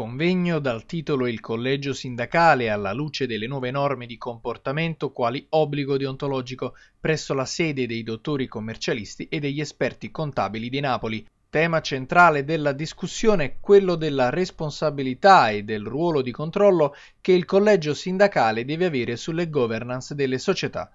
convegno dal titolo Il collegio sindacale alla luce delle nuove norme di comportamento quali obbligo deontologico presso la sede dei dottori commercialisti e degli esperti contabili di Napoli. Tema centrale della discussione è quello della responsabilità e del ruolo di controllo che il collegio sindacale deve avere sulle governance delle società.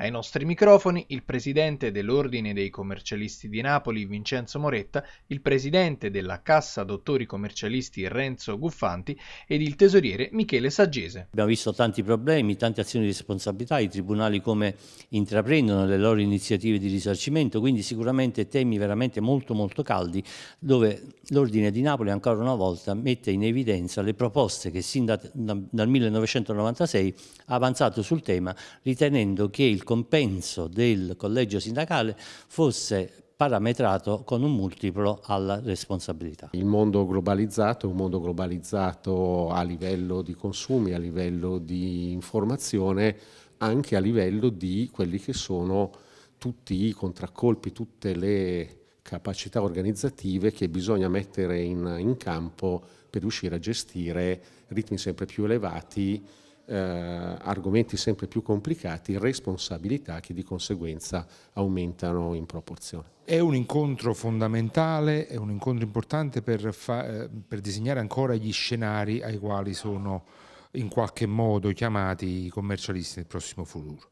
Ai nostri microfoni il presidente dell'Ordine dei commercialisti di Napoli Vincenzo Moretta, il presidente della Cassa Dottori Commercialisti Renzo Guffanti ed il tesoriere Michele Saggese. Abbiamo visto tanti problemi, tante azioni di responsabilità, i tribunali come intraprendono le loro iniziative di risarcimento, quindi sicuramente temi veramente molto molto caldi dove l'Ordine di Napoli ancora una volta mette in evidenza le proposte che sin da, da, dal 1996 ha avanzato sul tema ritenendo che il compenso del collegio sindacale fosse parametrato con un multiplo alla responsabilità. Il mondo globalizzato è un mondo globalizzato a livello di consumi, a livello di informazione, anche a livello di quelli che sono tutti i contraccolpi, tutte le capacità organizzative che bisogna mettere in, in campo per riuscire a gestire ritmi sempre più elevati eh, argomenti sempre più complicati, responsabilità che di conseguenza aumentano in proporzione. È un incontro fondamentale, è un incontro importante per, eh, per disegnare ancora gli scenari ai quali sono in qualche modo chiamati i commercialisti nel prossimo futuro.